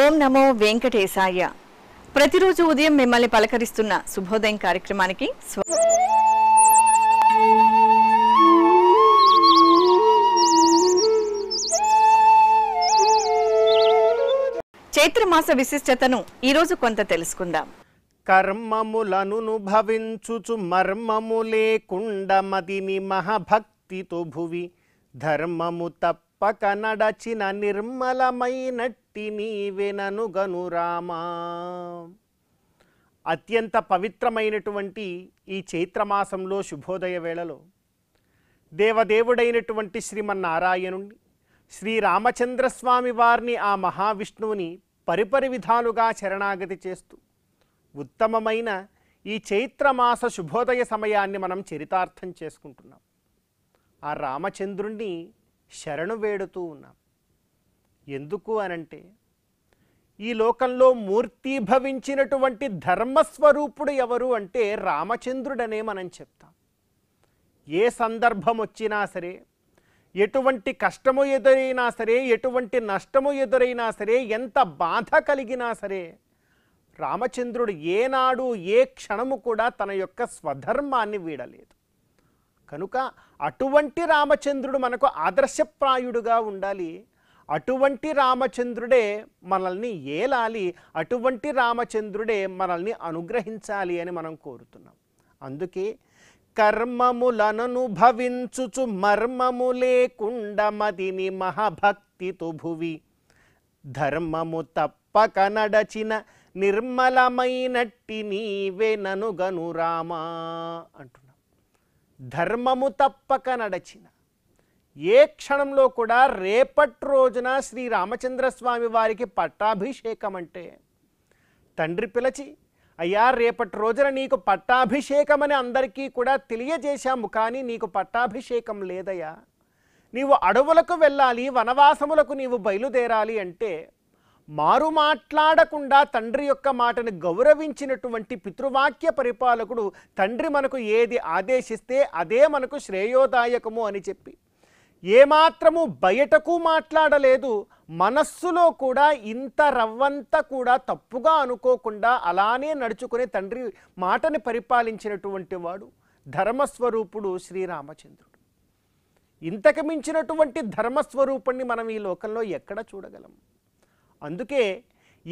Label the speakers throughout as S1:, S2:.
S1: ఓం నమో వెంకటేశాయ ప్రతిరోజు ఉదయం మిమ్మల్ని పలకరిస్తున్న శుభోదయం కార్యక్రమానికి చైత్రమాస విశిష్టతను ఈరోజు కొంత తెలుసుకుందాం కర్మములను భవించుచు మర్మము లేకుండా మదిని మహాభక్తితో భువి ధర్మము తప్పక నడచిన నిర్మలమైనట్టు భక్తి నీవెనను గనురామా అత్యంత పవిత్రమైనటువంటి ఈ చైత్రమాసంలో శుభోదయ వేళలో దేవదేవుడైనటువంటి శ్రీమన్నారాయణుణ్ణి శ్రీరామచంద్రస్వామి వారిని ఆ మహావిష్ణువుని పరిపరి విధాలుగా శరణాగతి చేస్తూ ఉత్తమమైన ఈ చైత్రమాస శుభోదయ సమయాన్ని మనం చరితార్థం చేసుకుంటున్నాం ఆ రామచంద్రుణ్ణి శరణు వేడుతూ ఉన్నాం ఎందుకు అనంటే ఈ లోకంలో మూర్తీభవించినటువంటి ధర్మస్వరూపుడు ఎవరు అంటే రామచంద్రుడనే మనం చెప్తాం ఏ సందర్భం వచ్చినా సరే ఎటువంటి కష్టము ఎదురైనా సరే ఎటువంటి నష్టము ఎదురైనా సరే ఎంత బాధ కలిగినా సరే రామచంద్రుడు ఏనాడు ఏ క్షణము కూడా తన యొక్క స్వధర్మాన్ని వీడలేదు కనుక అటువంటి రామచంద్రుడు మనకు ఆదర్శప్రాయుడుగా ఉండాలి అటువంటి రామచంద్రుడే మనల్ని ఏలాలి అటువంటి రామచంద్రుడే మనల్ని అనుగ్రహించాలి అని మనం కోరుతున్నాం అందుకే కర్మములనను భవించుచు మర్మము లేకుండా మదిని మహభక్తితో భువి ధర్మము తప్పక నడచిన నిర్మలమైనట్టి నీవే గను రామా అంటున్నాం ధర్మము తప్పక నడచిన ఏ క్షణంలో కూడా రేపటి రోజున శ్రీ రామచంద్రస్వామి వారికి పట్టాభిషేకం అంటే తండ్రి పిలచి అయ్యా రేపటి రోజున నీకు పట్టాభిషేకం అని అందరికీ కూడా తెలియజేశాము కానీ నీకు పట్టాభిషేకం లేదయ్యా నీవు అడవులకు వెళ్ళాలి వనవాసములకు నీవు బయలుదేరాలి అంటే మారు మాట్లాడకుండా తండ్రి యొక్క మాటను గౌరవించినటువంటి పితృవాక్య పరిపాలకుడు తండ్రి మనకు ఏది ఆదేశిస్తే అదే మనకు శ్రేయోదాయకము అని చెప్పి ఏమాత్రము బయటకు మాట్లాడలేదు మనస్సులో కూడా ఇంత రవ్వంత కూడా తప్పుగా అనుకోకుండా అలానే నడుచుకునే తండ్రి మాటని పరిపాలించినటువంటి వాడు ధర్మస్వరూపుడు శ్రీరామచంద్రుడు ఇంతకు మించినటువంటి ధర్మస్వరూపుణ్ణి మనం ఈ లోకంలో ఎక్కడ చూడగలం అందుకే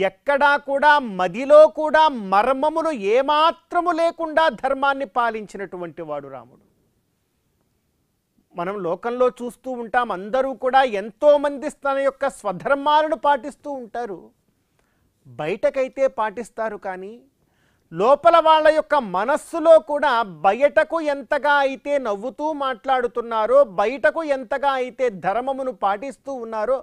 S1: ఎక్కడా కూడా మదిలో కూడా మర్మములు ఏమాత్రము లేకుండా ధర్మాన్ని పాలించినటువంటి వాడు రాముడు మనం లోకంలో చూస్తూ ఉంటాం అందరూ కూడా ఎంతోమంది తన యొక్క స్వధర్మాలను పాటిస్తూ ఉంటారు బయటకైతే పాటిస్తారు కానీ లోపల వాళ్ళ యొక్క మనస్సులో కూడా బయటకు ఎంతగా అయితే నవ్వుతూ మాట్లాడుతున్నారో బయటకు ఎంతగా అయితే ధర్మమును పాటిస్తూ ఉన్నారో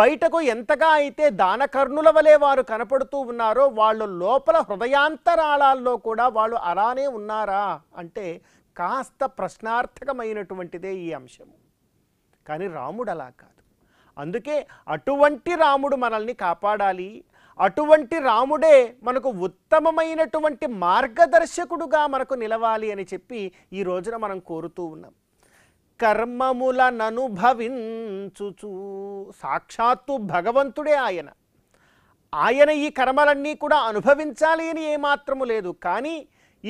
S1: బయటకు ఎంతగా అయితే దానకర్ణుల వలె వారు కనపడుతూ ఉన్నారో వాళ్ళు లోపల హృదయాంతరాళాల్లో కూడా వాళ్ళు అలానే ఉన్నారా అంటే కాస్త ప్రశ్నార్థకమైనటువంటిదే ఈ అంశము కానీ రాముడు అలా కాదు అందుకే అటువంటి రాముడు మనల్ని కాపాడాలి అటువంటి రాముడే మనకు ఉత్తమమైనటువంటి మార్గదర్శకుడుగా మనకు నిలవాలి అని చెప్పి ఈ రోజున మనం కోరుతూ ఉన్నాం ననుభవించుచు సాక్షాత్తు భగవంతుడే ఆయన ఆయన ఈ కర్మలన్నీ కూడా అనుభవించాలి అని ఏమాత్రము లేదు కానీ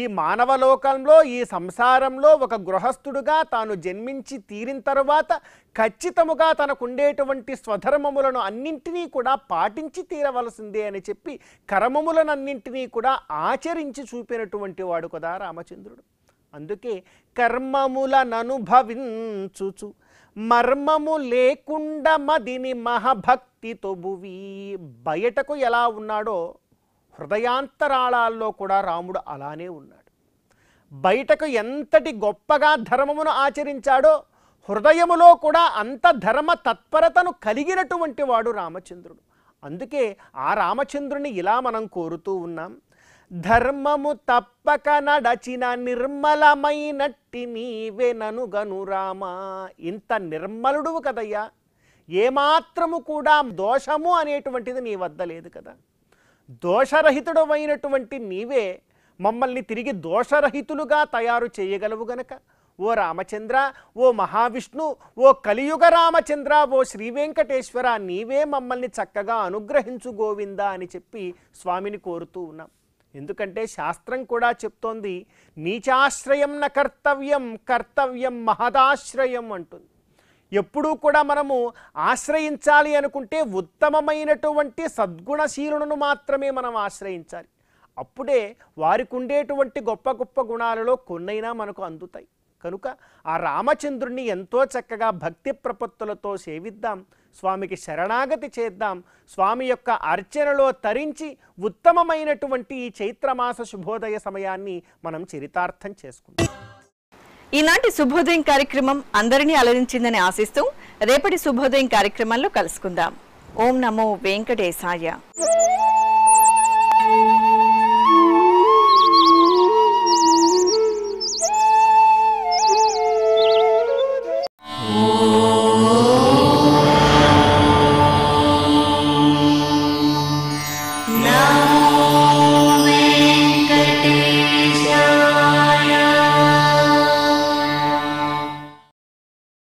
S1: ఈ మానవలోకంలో ఈ సంసారంలో ఒక గృహస్థుడుగా తాను జన్మించి తీరిన తర్వాత ఖచ్చితముగా తనకుండేటువంటి స్వధర్మములను అన్నింటినీ కూడా పాటించి తీరవలసిందే అని చెప్పి కర్మములను అన్నింటినీ కూడా ఆచరించి చూపినటువంటి వాడు కదా రామచంద్రుడు అందుకే కర్మములననుభవించుచు మర్మము లేకుండా మదిని మహాభక్తితో భువి బయటకు ఎలా ఉన్నాడో హృదయాంతరాళాల్లో కూడా రాముడు అలానే ఉన్నాడు బయటకు ఎంతటి గొప్పగా ధర్మమును ఆచరించాడో హృదయములో కూడా అంత ధర్మ తత్పరతను కలిగినటువంటి వాడు రామచంద్రుడు అందుకే ఆ రామచంద్రుని ఇలా మనం కోరుతూ ఉన్నాం ధర్మము తప్పక నడచిన నిర్మలమైనట్టి నీవే ననుగను రామా ఇంత నిర్మలుడు కదయ్యా ఏమాత్రము కూడా దోషము అనేటువంటిది నీ వద్ద లేదు కదా దోషరహితుడమైనటువంటి నీవే మమ్మల్ని తిరిగి దోషరహితులుగా తయారు చేయగలవు గనక ఓ రామచంద్ర ఓ మహావిష్ణు ఓ కలియుగ రామచంద్ర ఓ శ్రీ నీవే మమ్మల్ని చక్కగా అనుగ్రహించు గోవిందా అని చెప్పి స్వామిని కోరుతూ ఉన్నాం ఎందుకంటే శాస్త్రం కూడా చెప్తోంది నీచాశ్రయం న కర్తవ్యం కర్తవ్యం మహదాశ్రయం అంటుంది ఎప్పుడూ కూడా మనము ఆశ్రయించాలి అనుకుంటే ఉత్తమమైనటువంటి సద్గుణశీలును మాత్రమే మనం ఆశ్రయించాలి అప్పుడే వారికి ఉండేటువంటి గొప్ప గొప్ప గుణాలలో కొన్నైనా మనకు అందుతాయి కనుక ఆ రామచంద్రుణ్ణి ఎంతో చక్కగా భక్తి ప్రపత్తులతో సేవిద్దాం స్వామికి శరణాగతి చేద్దాం స్వామి యొక్క అర్చనలో తరించి ఉత్తమమైనటువంటి ఈ చైత్రమాస శుభోదయ సమయాన్ని మనం చరితార్థం చేసుకుందాం ఈనాటి శుభోదయం కార్యక్రమం అందరినీ అలరించిందని ఆశిస్తూ రేపటి శుభోదయం కార్యక్రమంలో కలుసుకుందాం ఓం నమో వెంకటేశాయ